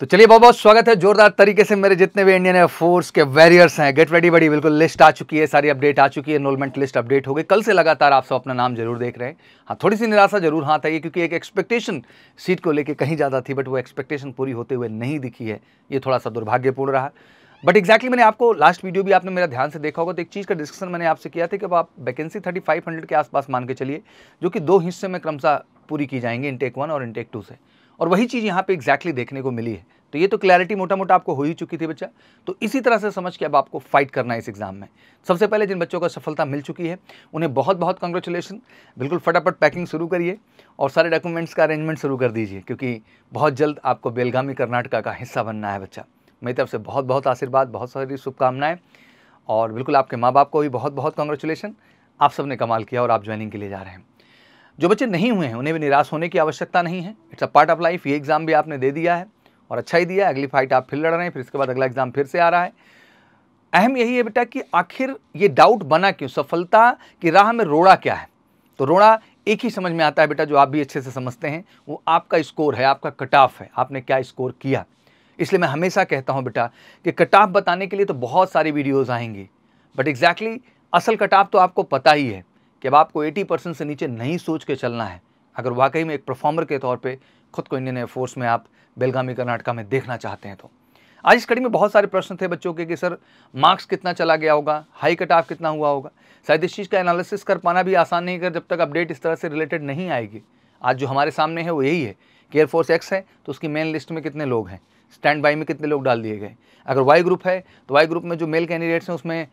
तो चलिए बहुत बहुत स्वागत है जोरदार तरीके से मेरे जितने भी इंडियन एयर फोर्स के वैरियर्स हैं गेट रेडी बड़ी बिल्कुल लिस्ट आ चुकी है सारी अपडेट आ चुकी है एनरोलमेंट लिस्ट अपडेट हो गई कल से लगातार आप सब अपना नाम जरूर देख रहे हैं हाँ थोड़ी सी निराशा जरूर हाथ आई क्योंकि एक एक्सपेक्टेशन सीट को लेकर कहीं ज़्यादा थी बट वो एक्सपेक्टेशन पूरी होते हुए नहीं दिखी है ये थोड़ा सा दुर्भाग्यपूर्ण रहा बट एक्जैक्टली मैंने आपको लास्ट वीडियो भी आपने मेरा ध्यान से देखा होगा तो एक चीज़ का डिस्कशन मैंने आपसे किया था कि अब आप वैकेंसी थर्टी के आसपास मान के चलिए जो कि दो हिस्से में क्रमशः पूरी की जाएंगे इनटेक वन और इनटेक टू से और वही चीज़ यहाँ पे एग्जैक्टली exactly देखने को मिली है तो ये तो क्लैरिटी मोटा मोटा आपको हो ही चुकी थी बच्चा तो इसी तरह से समझ के अब आपको फाइट करना है इस एग्ज़ाम में सबसे पहले जिन बच्चों को सफलता मिल चुकी है उन्हें बहुत बहुत कंग्रेचुलेसन बिल्कुल फटाफट पैकिंग शुरू करिए और सारे डॉक्यूमेंट्स का अरेंजमेंट शुरू कर दीजिए क्योंकि बहुत जल्द आपको बेलगामी कर्नाटका का हिस्सा बनना है बच्चा मेरी तरफ से बहुत बहुत आशीर्वाद बहुत सारी शुभकामनाएँ और बिल्कुल आपके माँ बाप को भी बहुत बहुत कंग्रेचुलेसन आप सब ने कमाल किया और आप ज्वाइनिंग के लिए जा रहे हैं जो बच्चे नहीं हुए हैं उन्हें भी निराश होने की आवश्यकता नहीं है it's a part of life ये एग्ज़ाम भी आपने दे दिया है और अच्छा ही दिया अगली फाइट आप फिर लड़ रहे हैं फिर इसके बाद अगला एग्ज़ाम फिर से आ रहा है अहम यही है बेटा कि आखिर ये डाउट बना क्यों सफलता की राह में रोड़ा क्या है तो रोड़ा एक ही समझ में आता है बेटा जो आप भी अच्छे से समझते हैं वो आपका स्कोर है आपका कट ऑफ है आपने क्या स्कोर किया इसलिए मैं हमेशा कहता हूँ बेटा कि कट ऑफ बताने के लिए तो बहुत सारी वीडियोज़ आएंगी बट एग्जैक्टली असल कट ऑफ तो आपको पता ही है कि अब आपको 80 परसेंट से नीचे नहीं सोच के चलना है अगर वाकई में एक परफॉर्मर के तौर पे खुद को इंडियन एयरफोर्स में आप बेलगामी कर्नाटका में देखना चाहते हैं तो आज इस कड़ी में बहुत सारे प्रश्न थे बच्चों के कि सर मार्क्स कितना चला गया होगा हाई कट ऑफ कितना हुआ होगा शायद इस चीज़ का एनालिसिस कर पाना भी आसान नहीं कर जब तक अपडेट इस तरह से रिलेटेड नहीं आएगी आज जो हमारे सामने है वो यही है कि एयरफोर्स एक्स है तो उसकी मेन लिस्ट में कितने लोग हैं स्टैंड बाई में कितने लोग डाल दिए गए अगर वाई ग्रुप है तो वाई ग्रुप में जो मेल कैंडिडेट्स हैं उसमें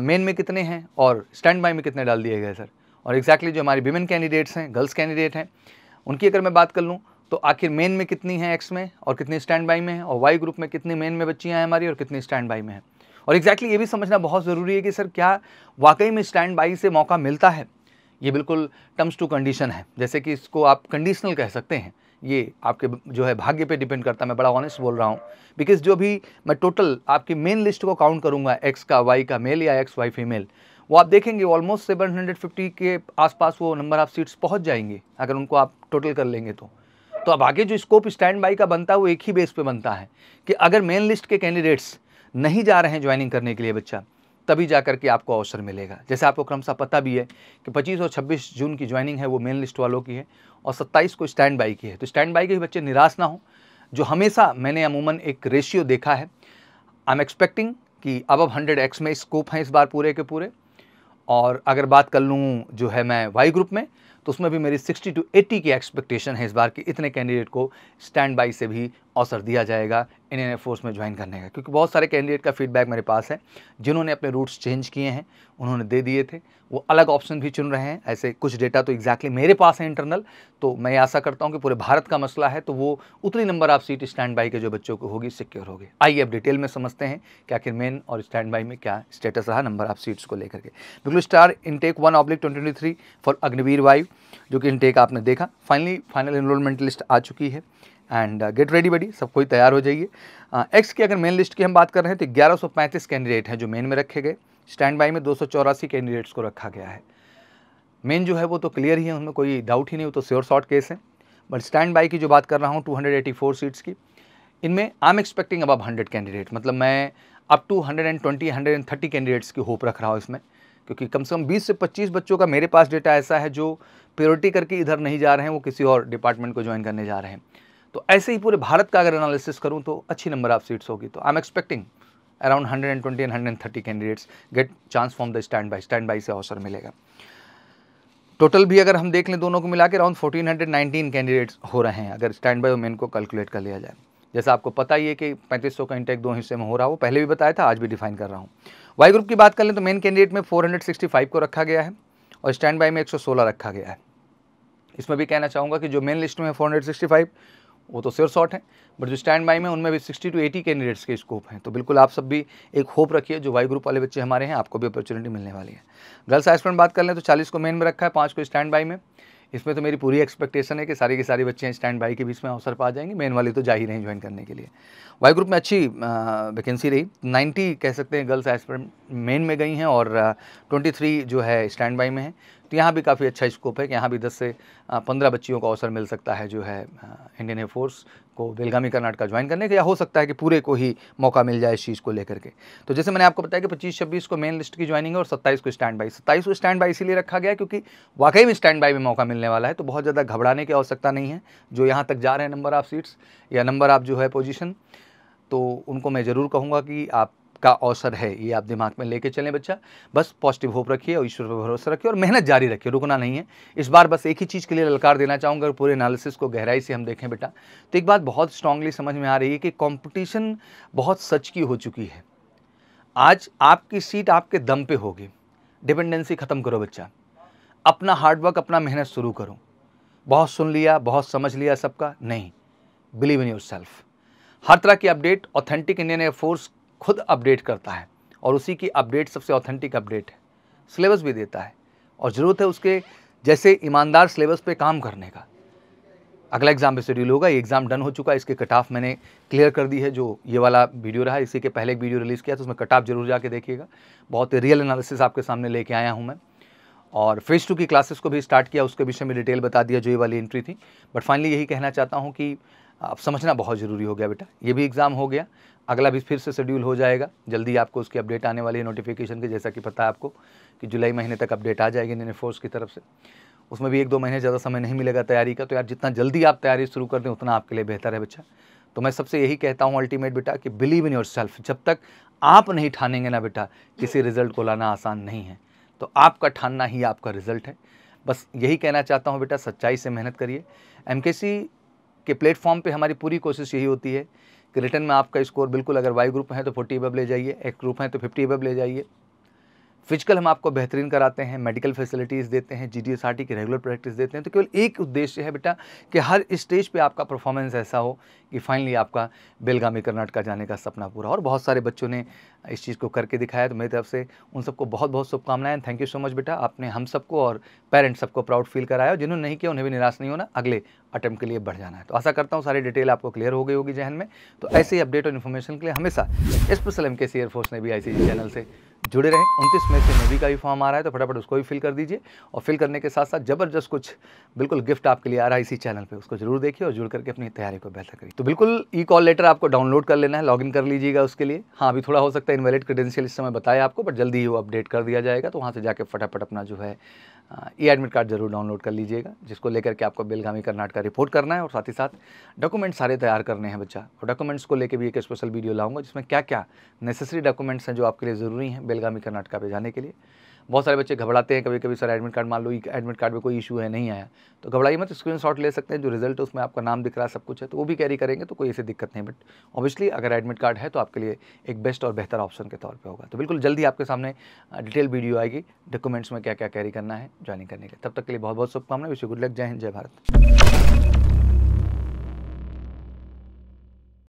मेन में कितने हैं और स्टैंड बाई में कितने डाल दिए गए सर और एग्जैक्टली exactly जो हमारी विमेन कैंडिडेट्स हैं गर्ल्स कैंडिडेट हैं उनकी अगर मैं बात कर लूँ तो आखिर मेन में कितनी हैं एक्स में और कितनी स्टैंड बाई में है और वाई ग्रुप में कितनी मेन में बच्चियाँ हैं हमारी और कितनी स्टैंड बाई में हैं और एग्जैक्टली exactly ये भी समझना बहुत ज़रूरी है कि सर क्या वाकई में स्टैंड बाई से मौका मिलता है ये बिल्कुल टर्म्स टू कंडीशन है जैसे कि इसको आप कंडीशनल कह सकते हैं ये आपके जो है भाग्य पे डिपेंड करता है मैं बड़ा ऑनेस्ट बोल रहा हूँ बिकॉज जो भी मैं टोटल आपकी मेन लिस्ट को काउंट करूँगा एक्स का वाई का मेल या एक्स वाई फीमेल वो आप देखेंगे ऑलमोस्ट सेवन हंड्रेड फिफ्टी के आसपास वो नंबर ऑफ सीट्स पहुँच जाएंगे अगर उनको आप टोटल कर लेंगे तो तो अब आगे जो स्कोप स्टैंड बाई का बनता है वो एक ही बेस पे बनता है कि अगर मेन लिस्ट के कैंडिडेट्स नहीं जा रहे हैं ज्वाइनिंग करने के लिए बच्चा तभी जा करके आपको अवसर मिलेगा जैसे आपको क्रमशः पता भी है कि 25 और 26 जून की ज्वाइनिंग है वो मेन लिस्ट वालों की है और 27 को स्टैंड बाई की है तो स्टैंड बाई के बच्चे निराश ना हो जो हमेशा मैंने अमूमन एक रेशियो देखा है आई एम एक्सपेक्टिंग कि अब अब हंड्रेड एक्स में स्कोप हैं इस बार पूरे के पूरे और अगर बात कर लूँ जो है मैं वाई ग्रुप में तो उसमें भी मेरी सिक्सटी टू एट्टी की एक्सपेक्टेशन है इस बार कि इतने कैंडिडेट को स्टैंड बाई से भी अवसर दिया जाएगा इंडियन एयरफोर्स में ज्वाइन करने का क्योंकि बहुत सारे कैंडिडेट का फीडबैक मेरे पास है जिन्होंने अपने रूट्स चेंज किए हैं उन्होंने दे दिए थे वो अलग ऑप्शन भी चुन रहे हैं ऐसे कुछ डेटा तो एग्जैक्टली मेरे पास है इंटरनल तो मैं आशा करता हूँ कि पूरे भारत का मसला है तो वो उतनी नंबर आप सीट स्टैंड बाई के जो बच्चों को होगी सिक्योर होगी आइए अब डिटेल में समझते हैं कि आखिर मेन और स्टैंड बाई में क्या स्टेटस रहा नंबर ऑफ सीट्स को लेकर के बिल्कुल star intake one oblique twenty three for Agniveer Vayu जो कि इनटेक आपने देखा फाइनली फाइनल इनरोलमेंट लिस्ट आ चुकी है एंड गेट रेडी बडी सब कोई तैयार हो जाइए एक्स uh, की अगर मेन लिस्ट की हम बात कर रहे हैं तो ग्यारह सौ पैंतीस कैंडिडेट हैं जो मेन में रखे गए स्टैंड बाई में दो सौ चौरासी कैंडिडेट्स को रखा गया है मेन जो है वो तो क्लियर ही है उनमें कोई डाउट ही नहीं वो तो श्योर शॉर्ट केस है बट स्टैंड बाई की जो बात कर रहा हूँ two hundred eighty four seats की इनमें आई एम एक्सपेक्टिंग अबब हंड्रेड कैंडिडेट मतलब मैं up to hundred and twenty hundred and thirty candidates की होप रख रहा हूँ इसमें क्योंकि कम से कम बीस से पच्चीस बच्चों का मेरे पास डेटा ऐसा है जो प्योरिटी करके इधर नहीं जा रहे हैं वो किसी और डिपार्टमेंट को ज्वाइन करने जा रहे हैं तो ऐसे ही पूरे भारत का अगर एनालिसिस करूँ तो अच्छी नंबर ऑफ सीट्स होगी तो I am expecting around hundred and twenty hundred thirty candidates get chance from the stand by stand by से अवसर मिलेगा टोटल भी अगर हम देख लें दोनों को मिला के around fourteen hundred nineteen candidates हो रहे हैं अगर स्टैंड बाई और मेन को कैलकुलेट कर लिया जाए जैसा आपको पता ही है कि पैंतीस सौ का इंटेक दो हिस्से में हो रहा हो पहले भी बताया था आज भी डिफाइन कर रहा हूँ वाई ग्रुप की बात कर लें तो मेन कैंडिडेट में फोर हंड्रेड सिक्सटी फाइव को रखा गया है और स्टैंड बाई में एक सौ सोलह रखा गया है इसमें भी कहना चाहूँगा कि जो मेन लिस्ट में फोर हंड्रेड सिक्सटी फाइव वो तो सिर शॉर्ट हैं बट जो स्टैंड बाई में उनमें भी 60 टू 80 कैंडिडेट्स के स्कोप हैं तो बिल्कुल आप सब भी एक होप रखिए जो वाई ग्रुप वाले बच्चे हमारे हैं आपको भी अपॉर्चुनिटी मिलने वाली है गर्ल्स एस्पेंट बात कर लें तो चालीस को मेन में रखा है पाँच को स्टैंड बाई में इसमें तो मेरी पूरी एक्सपेक्टेशन है कि सारी के सारे बच्चे स्टैंड बाई के बीच में अवसर पा जाएंगे मेन वाली तो जा ही रहे ज्वाइन करने के लिए वाई ग्रुप में अच्छी वैकेंसी रही 90 कह सकते हैं गर्ल्स एस्पेंट मेन में गई हैं और 23 जो है स्टैंड बाई में है तो यहाँ भी काफ़ी अच्छा स्कोप है कि यहाँ भी दस से पंद्रह बच्चियों को अवसर मिल सकता है जो है इंडियन एयरफोर्स को बेलगामी कर्नाटका ज्वाइन करने का या हो सकता है कि पूरे को ही मौका मिल जाए इस चीज़ को लेकर के तो जैसे मैंने आपको बताया कि पच्चीस छब्बीस को मेन लिस्ट की ज्वाइनिंग है और सत्ताईस को स्टैंड बाई सत्ताईस को स्टैंड बाई इसीलिए रखा गया क्योंकि वाकई में स्टैंड बाई में मौका मिलने वाला है तो बहुत ज़्यादा घबराने की आवश्यकता नहीं है जो यहाँ तक जा रहे हैं नंबर ऑफ़ सीट्स या नंबर ऑफ़ जो है पोजिशन तो उनको मैं ज़रूर कहूँगा कि आप का अवसर है ये आप दिमाग में लेके चलें बच्चा बस पॉजिटिव होप रखिए और ईश्वर पर भरोसा रखिए और मेहनत जारी रखिए रुकना नहीं है इस बार बस एक ही चीज़ के लिए ललकार देना चाहूँगा पूरे एनालिसिस को गहराई से हम देखें बेटा तो एक बात बहुत स्ट्रांगली समझ में आ रही है कि कॉम्पिटिशन बहुत सच की हो चुकी है आज आपकी सीट आपके दम पे होगी डिपेंडेंसी ख़त्म करो बच्चा अपना हार्डवर्क अपना मेहनत शुरू करो बहुत सुन लिया बहुत समझ लिया सबका नहीं बिलीव इन योर सेल्फ हर तरह की अपडेट ऑथेंटिक इंडियन एयरफोर्स खुद अपडेट करता है और उसी की अपडेट सबसे ऑथेंटिक अपडेट है सिलेबस भी देता है और ज़रूरत है उसके जैसे ईमानदार सिलेबस पे काम करने का अगला एग्ज़ाम पे शेड्यूल होगा ये एग्ज़ाम डन हो चुका है इसके कट ऑफ मैंने क्लियर कर दी है जो ये वाला वीडियो रहा इसी के पहले एक वीडियो रिलीज़ किया तो उसमें कट ऑफ जरूर जाके देखिएगा बहुत रियल एनालिसिस आपके सामने लेके आया हूँ मैं और फेज़ टू की क्लासेस को भी स्टार्ट किया उसके विषय में डिटेल बता दिया जो ये वाली एंट्री थी बट फाइनली यही कहना चाहता हूँ कि आप समझना बहुत ज़रूरी हो गया बेटा ये भी एग्ज़ाम हो गया अगला भी फिर से शेड्यूल हो जाएगा जल्दी आपको उसकी अपडेट आने वाली है नोटिफिकेशन के जैसा कि पता है आपको कि जुलाई महीने तक अपडेट आ जाएगी इंडियन फोर्स की तरफ से उसमें भी एक दो महीने ज़्यादा समय नहीं मिलेगा तैयारी का तो यार जितना जल्दी आप तैयारी शुरू कर दें उतना आपके लिए बेहतर है बच्चा तो मैं सबसे यही कहता हूँ अल्टीमेट बेटा कि बिलीव इन योर सेल्फ जब तक आप नहीं ठानेंगे ना बेटा किसी रिजल्ट को लाना आसान नहीं है तो आपका ठानना ही आपका रिजल्ट है बस यही कहना चाहता हूँ बेटा सच्चाई से मेहनत करिए एम के प्लेटफॉर्म पे हमारी पूरी कोशिश यही होती है कि रिटर्न में आपका स्कोर बिल्कुल अगर वाई ग्रुप है तो फोर्टी एबव ले जाइए एक्स ग्रुप है तो फिफ्टी एबव ले जाइए फिजिकल हम आपको बेहतरीन कराते हैं मेडिकल फैसिलिटीज़ देते हैं G D S R T की रेगुलर प्रैक्टिस देते हैं तो केवल एक उद्देश्य है बेटा कि हर स्टेज पे आपका परफॉर्मेंस ऐसा हो कि फाइनली आपका बेलगामी कर्नाटका जाने का सपना पूरा और बहुत सारे बच्चों ने इस चीज़ को करके दिखाया तो मेरी तरफ से उन सबको बहुत बहुत शुभकामनाएं थैंक यू सो मच बेटा आपने हम सबको और पेरेंट्स सबको प्राउड फील कराया और जिन्होंने नहीं किया उन्हें भी निराश नहीं होना अगले अटैम्प्ट के लिए बढ़ जाना है तो आशा करता हूँ सारी डिटेल आपको क्लियर हो गई होगी जहन में तो ऐसे ही अपडेट और इन्फॉर्मेशन के लिए हमेशा स्पेशल एम के सी एयरफोर्स ने भी आई चैनल से जुड़े रहें उनतीस मई से नेवी का भी फॉर्म आ रहा है तो फटाफट उसको भी फिल कर दीजिए और फिल करने के साथ साथ ज़बरदस्त कुछ बिल्कुल गिफ्ट आपके लिए आ रहा है इसी चैनल पे उसको जरूर देखिए और जुड़ करके अपनी तैयारी को बेहतर करिए तो बिल्कुल ई कॉल लेटर आपको डाउनलोड कर लेना है लॉग कर लीजिएगा उसके लिए हाँ अभी थोड़ा हो सकता है इन्वेलिड क्रेडेंशियल इस समय बताया आपको बट जल्दी ही वो अपडेट कर दिया जाएगा तो वहाँ से जाकर फटाफट अपना जो है ई एडमिट कार्ड जरूर डाउनलोड कर लीजिएगा जिसको लेकर के आपको बेलगामी कर्नाटका रिपोर्ट करना है और साथ ही साथ डॉक्यूमेंट्स सारे तैयार करने हैं बच्चा और डॉक्यूमेंट्स को लेकर भी एक स्पेशल वीडियो लाऊंगा जिसमें क्या क्या नेसेसरी डॉक्यूमेंट्स हैं जो आपके लिए ज़रूरी हैं बेलगामी कर्नाटका पे जाने के लिए बहुत सारे बच्चे घबराते हैं कभी कभी सर एडमिट कार्ड मान लो एडमिट कार्ड में कोई इशू है नहीं आया तो घबराइए मत स्क्रीन शॉट ले सकते हैं जो रिजल्ट है उसमें आपका नाम दिख रहा है सब कुछ है तो वो भी कैरी करेंगे तो कोई ऐसी दिक्कत नहीं बट ऑब्वियसली अगर एडमिट कार्ड है तो आपके लिए एक बेस्ट और बेहतर ऑप्शन के तौर पर होगा तो बिल्कुल जल्दी आपके सामने डिटेल वीडियो आएगी डॉक्यूमेंट्स में क्या क्या कैरी करना है ज्वाइनिंग करने के तब तक के लिए बहुत बहुत शुभकामनाएं विश्व गुड लक जय हिंद जय भारत